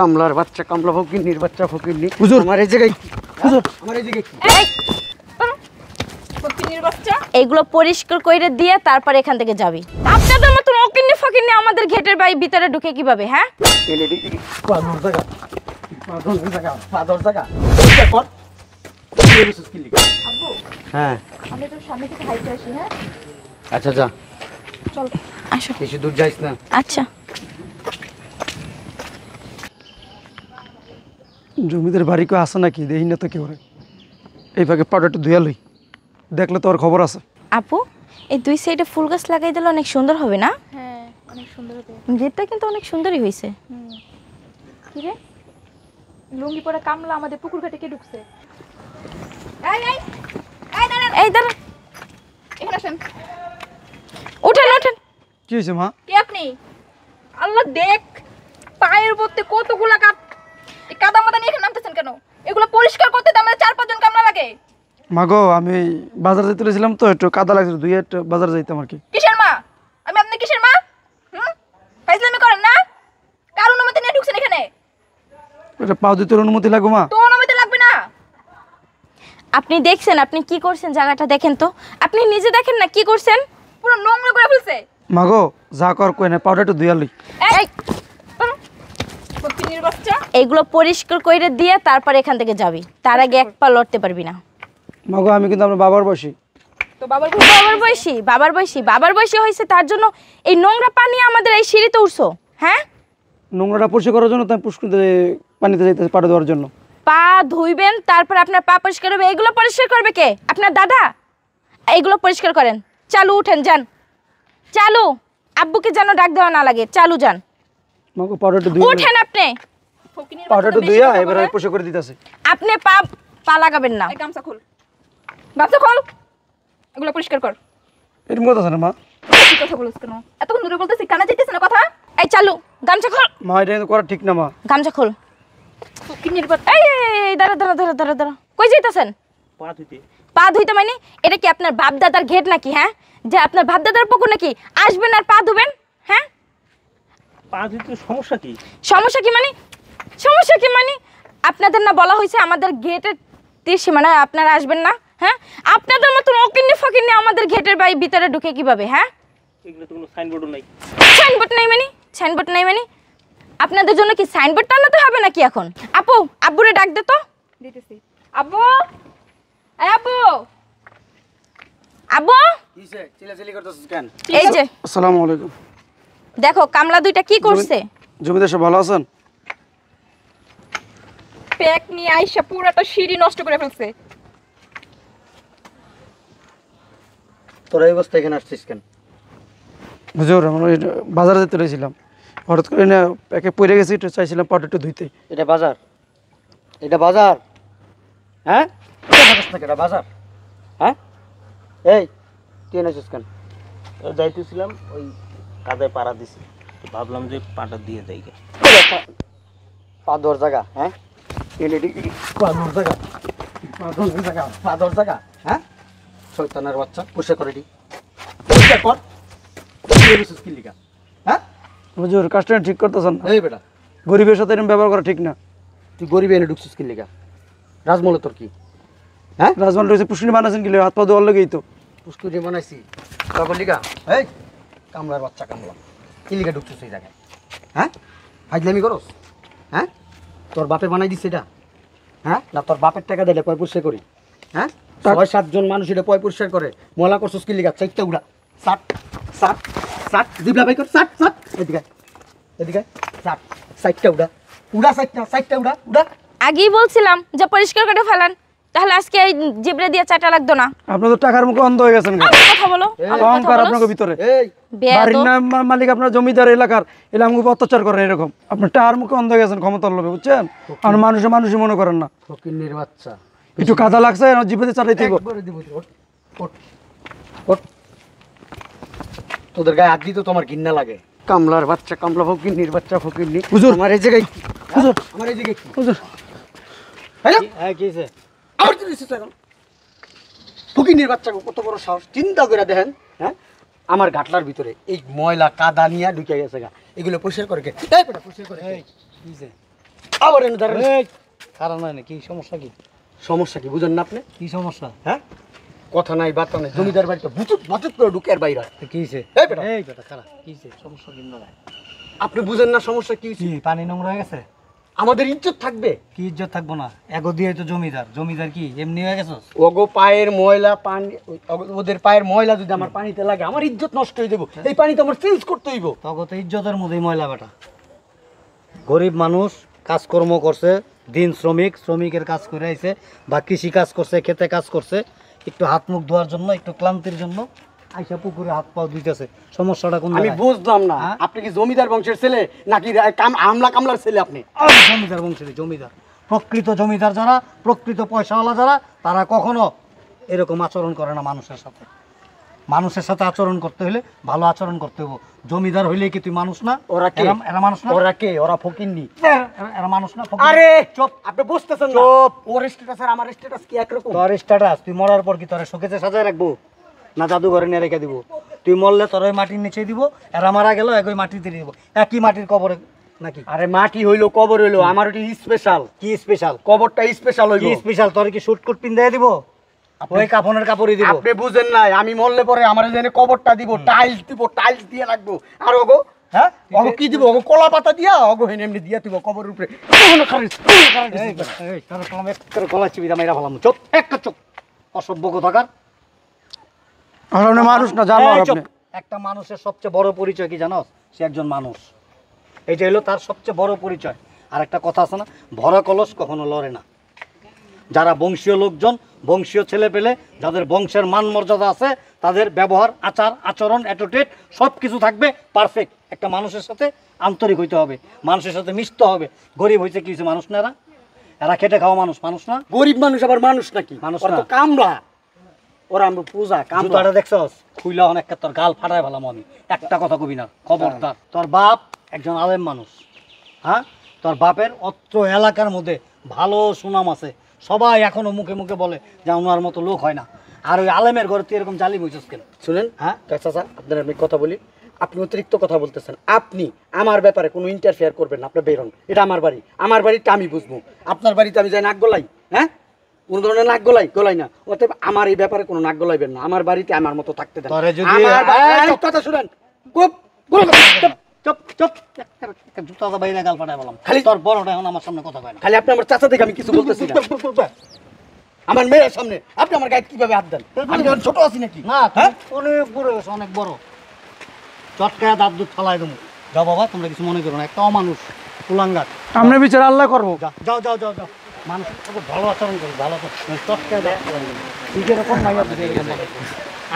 কামলার বাচ্চা কামলা ফকিরনির বাচ্চা হুজুর আমার এই জায়গায় হুজুর হ্যাঁ, আমার এই জায়গায় এইগুলো পরিষ্কার কইরে দিয়ে তারপর এখান থেকে যাবি আপনাদের মতন অকিন্নি ফকিন্নি আমাদের ঘেটের বাই ভিতরে ঢুকে কিভাবে হ্যাঁ হ্যাঁ আচ্ছা যা চল আসো কিছু দূর যাইস না আচ্ছা জমিদের বাড়ি কেউ আসে নাকি দেখি না তো কেউ এই ভাগে পাউডারটা ধুয়ে লই দেখলে তো আর খবর আছে আপু এই দুই সাইডে ফুল গাছ লাগাই দিলে অনেক সুন্দর হবে না হ্যাঁ, অনেক সুন্দর গেটটা কিন্তু অনেক সুন্দরই হয়েছে লুঙ্গি পরা কামলা আমাদের পুকুর ঘাটে কে ঢুকছে এই এই এই দাঁড়ান এই দাঁড়ান কি হয়েছে মা কে আপনি আল্লাহ দেখ পায়ের মধ্যে কতগুলা কাপ কাদা নিয়ে নামতেছেন কেন এগুলো পরিষ্কার করতে আমাদের চার পাঁচজন কামলা লাগে আমি বাজার তো একটু কাদা লাগছিল দুই একটু বাজার যাইতাম আর কি কিসের মা আমি আপনি কিসের মা ফাইজলামি করেন না কার অনুমতি নিয়ে ঢুকছেন এখানে এটা দিতে অনুমতি মা তো অনুমতি লাগবে না আপনি দেখছেন আপনি কি করছেন জায়গাটা দেখেন তো আপনি নিজে দেখেন না কি করছেন পুরো নোংরা করে ফেলছে মাগো যা কর কই না পাউডার একটু দুইয়া লই এই এইগুলো পরিষ্কার করে দিয়ে তারপরে এখান থেকে যাবি তার আগে এক পা লড়তে পারবি না মাগো আমি কিন্তু আমার বাবার তো বাবার বয়সী বাবার বয়সী বাবার বয়সী হয়েছে তার জন্য এই নোংরা পানি আমাদের এই সিঁড়িতে উঠছো হ্যাঁ নোংরাটা পরিষ্কার করার জন্য তাই পুষ্কর পানিতে যেতে পারো দেওয়ার জন্য পা ধুইবেন তারপর আপনার পা পরিষ্কার হবে এগুলো পরিষ্কার করবে কে আপনার দাদা এইগুলো পরিষ্কার করেন চালু উঠেন যান চালু আব্বুকে যেন ডাক দেওয়া না লাগে চালু যান মাগো পাউডারটা ওঠেন আপনি পাউডারটা করে দিতাছে আপনি পা পা লাগাবেন না গামছা খোল গামছা খোল এগুলো পরিষ্কার কর এর আছে না মা কথা বলছ কেন এতক্ষণ যাইতেছ না কথা এই চালু গামছা মা এটা করা ঠিক না মা গামছা ফকিনির এই এই কই যাইতাছেন পা ধুইতে পা ধুইতে মানে এটা কি আপনার বাপ দাদার ঘেট নাকি হ্যাঁ যে আপনার বাপ দাদার পুকুর নাকি আসবেন আর পা ধুবেন হ্যাঁ পা দিতে সমস্যা কি সমস্যা কি মানে সমস্যা কি মানে আপনাদের না বলা হয়েছে আমাদের গেটের তীর সীমানায় আপনারা আসবেন না হ্যাঁ আপনাদের মতন অকিন্নি ফকিন্নি আমাদের গেটের বাই ভিতরে ঢুকে কিভাবে হ্যাঁ এগুলো তো কোনো সাইনবোর্ডও নাই সাইনবোর্ড নাই মানে সাইনবোর্ড নাই মানে আপনাদের জন্য কি সাইনবোর্ড টানাতে হবে নাকি এখন আপু আব্বুরে ডাক দে তো দিতেছি আব্বু আব্বু আব্বু এই যে আসসালামু আলাইকুম দেখো কামলা দুইটা কি করছে জমিদার সব ভালো আছেন প্যাক নিয়ে আইসা পুরোটা সিঁড়ি নষ্ট করে ফেলছে তোরা এই অবস্থা এখানে আসছিস কেন হুজুর আমরা বাজারে যেতে রয়েছিলাম হঠাৎ করে না প্যাকে পড়ে গেছি একটু চাইছিলাম পাটা একটু ধুইতে এটা বাজার এটা বাজার হ্যাঁ এটা বাজার হ্যাঁ এই তুই এনেছিস কেন যাইতেছিলাম ওই কাঁধে পাড়া দিছি ভাবলাম যে পাটা দিয়ে দেয় পা ধর জায়গা হ্যাঁ পা ধর জায়গা পাদর ধর জায়গা পা ধর জায়গা হ্যাঁ শৈতানের বাচ্চা পুষে করে দি কর কি লিখা হ্যাঁ হুজুর কাস্টমার ঠিক করতেছেন এই বেটা গরিবের সাথে এরকম ব্যবহার করা ঠিক না তুই গরিবে এনে ঢুকছিস কি লিখা রাজমহল তোর কি হ্যাঁ রাজমহল রয়েছে পুষ্করি বানাইছেন কি হাত পা দেওয়ার লেগেই তো পুষ্করি বানাইছি তখন লিখা এই কামলার বাচ্চা কামলা কিলিকা ঢুকছে সেই জায়গায় হ্যাঁ ফাইজলামি করস হ্যাঁ তোর বাপে বানাই দিস এটা হ্যাঁ না তোর বাপের টাকা দিলে পয় পরিষ্কার করি হ্যাঁ ছয় সাতজন মানুষ এটা পয় পরিষ্কার করে মলা করছো কিলিকা চারটা উড়া সাত সাত সাত জিবলা ভাই কর সাত সাত এদিকে এদিকে সাত সাইডটা উড়া উড়া সাইডটা সাইডটা উড়া উড়া আগেই বলছিলাম যে পরিষ্কার করে ফেলান তাহলে আজকে এই জিবরে দিয়ে চাটা লাগতো না আপনাদের টাকার মুখ অন্ধ হয়ে গেছেন কথা বলো অহংকার আপনার ভিতরে বাড়ির নাম মালিক আপনার জমিদার এলাকার এলাম আমাকে অত্যাচার করে এরকম আপনি টাকার মুখে অন্ধ হয়ে গেছেন ক্ষমতার লোভে বুঝছেন আর মানুষে মানুষই মনে করেন না ফকিন্নির বাচ্চা একটু কাদা লাগছে আর জিভে দিয়ে চাটাই দিব তোদের গায়ে হাত তো তোমার ঘিন্না লাগে কামলার বাচ্চা কামলা ফকিন্নির বাচ্চা নি হুজুর আমার এই জায়গায় হুজুর আমার এই জায়গায় হুজুর হ্যাঁ কি হ্যাঁ দিচ্ছিস বাচ্চাকে কত বড় সাহস চিন্তা করে দেখেন হ্যাঁ আমার ঘাটলার ভিতরে এই ময়লা কাদা নিয়ে ঢুকে গেছে গা এগুলো পরিষ্কার করে কে আবার এনে দাঁড়ান কারণ হয় না কি সমস্যা কি সমস্যা কি বুঝেন না আপনি কি সমস্যা হ্যাঁ কথা নাই বাতা নাই জমিদার বাড়িতে বুচুত বাচুত করে ঢুকে আর বাইরে কি এই বেটা এই বেটা সমস্যা আপনি বুঝেন না সমস্যা কি পানি নোংরা হয়ে গেছে আমাদের ইজ্জত থাকবে কি ইজ্জত থাকবো না এগো দিয়ে তো জমিদার জমিদার কি এমনি হয়ে গেছো ওগো পায়ের ময়লা পানি ওদের পায়ের ময়লা যদি আমার পানিতে লাগে আমার ইজ্জত নষ্ট হয়ে যাবো এই পানি তো আমার চেঞ্জ করতে হইব তখন তো ইজ্জতের মধ্যেই ময়লা বেটা গরিব মানুষ কাজকর্ম করছে দিন শ্রমিক শ্রমিকের কাজ করে আইছে বা কৃষি কাজ করছে খেতে কাজ করছে একটু হাত মুখ ধোয়ার জন্য একটু ক্লান্তির জন্য আইসা পুকুরে হাত পাও দুইটাছে সমস্যাটা কোন আমি বুঝলাম না হ্যাঁ? আপনি কি জমিদার বংশের ছেলে নাকি কাম আমলা কামলার ছেলে আপনি জমিদার বংশের জমিদার প্রকৃত জমিদার যারা প্রকৃত পয়সাওয়ালা যারা তারা কখনো এরকম আচরণ করে না মানুষের সাথে মানুষের সাথে আচরণ করতে হলে ভালো আচরণ করতে হবে জমিদার হইলে কি তুই মানুষ না ওরা কে এরা মানুষ না ওরা কে ওরা ফকির নি এরা মানুষ না ফকির আরে চুপ আপনি বুঝতেছেন না চুপ ওর স্ট্যাটাস আর আমার স্ট্যাটাস কি একরকম তোর স্ট্যাটাস তুই মরার পর কি তোর শোকেতে সাজায় রাখবো না জাদুঘরে নিয়ে রেখে দিব তুই মরলে তোর ওই মাটির নিচে দিব এরা মারা গেল এক ওই মাটিতে দিব একই মাটির কবরে নাকি আরে মাটি হইলো কবর হইলো আমার ওটি স্পেশাল কি স্পেশাল কবরটা স্পেশাল হইলো স্পেশাল তোর কি শুটকুট পিন্দাই দিব ওই কাফনের কাপড়ই দিব আপনি বুঝেন নাই আমি মরলে পরে আমার জেনে কবরটা দিব টাইলস দিব টাইলস দিয়ে রাখবো আর ওগো হ্যাঁ ওগো কি দিব ওগো কলা পাতা দিয়া ওগো হেন এমনি দিয়া দিব কবরের উপরে গলা চিবিদা মাইরা ফেলাম চোখ এক চোখ অসভ্য কোথাকার আপনি মানুষ না জানোয়ার একটা মানুষের সবচেয়ে বড় পরিচয় কি জানো সে একজন মানুষ এটা হলো তার সবচেয়ে বড় পরিচয় আর একটা কথা আছে না ভরা কলস কখনো লড়ে না যারা বংশীয় লোকজন বংশীয় ছেলে পেলে যাদের বংশের মান মর্যাদা আছে তাদের ব্যবহার আচার আচরণ অ্যাটোটেট সব কিছু থাকবে পারফেক্ট একটা মানুষের সাথে আন্তরিক হইতে হবে মানুষের সাথে মিশতে হবে গরিব হয়েছে কিছু মানুষ না এরা এরা খেটে খাওয়া মানুষ মানুষ না গরিব মানুষ আবার মানুষ নাকি মানুষ না কামড়া ওরা আমি পূজা কাম জুতাটা দেখছস খুইলা অনেক তোর গাল ফাটায় ভালাম আমি একটা কথা কবি না খবরদার হ্যাঁ। তোর বাপ একজন আলেম মানুষ হ্যাঁ তোর বাপের অত্র এলাকার মধ্যে ভালো সুনাম আছে সবাই এখনো মুখে মুখে বলে যে ওনার মতো লোক হয় না আর ওই আলেমের ঘরে তুই এরকম জালি বইছিস কেন শুনেন হ্যাঁ চাচা আপনার আমি কথা বলি আপনি অতিরিক্ত কথা বলতেছেন আপনি আমার ব্যাপারে কোনো ইন্টারফেয়ার করবেন না আপনি বেরোন এটা আমার বাড়ি আমার বাড়িটা আমি বুঝবো আপনার বাড়িতে আমি যাই না গলাই হ্যাঁ কোনো ধরনের নাক গলাই গলাই না অতএব আমার এই ব্যাপারে কোনো নাক গলাইবেন না আমার বাড়িতে আমার মতো থাকতে দেন কথা শুনেন বাইরে গাল বললাম খালি তোর এখন আমার সামনে কথা না খালি আপনি আমার চাচা দেখে আমি কিছু আমার মেয়ের সামনে আপনি আমার গায়ে কিভাবে হাত দেন আমি ছোট আছি নাকি না হ্যাঁ? অনেক বড় অনেক বড় চটকায় দাঁত দুধ দেবো যাও বাবা তোমরা কিছু মনে করো না একটা অমানুষ কুলাঙ্গার বিচার আল্লাহ করবো যাও যাও যাও যাও মানুষের সাথে ভালো আচরণ করি ভালো নিজেরকম নাই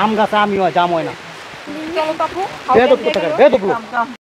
আম গাছে আমিও জাম না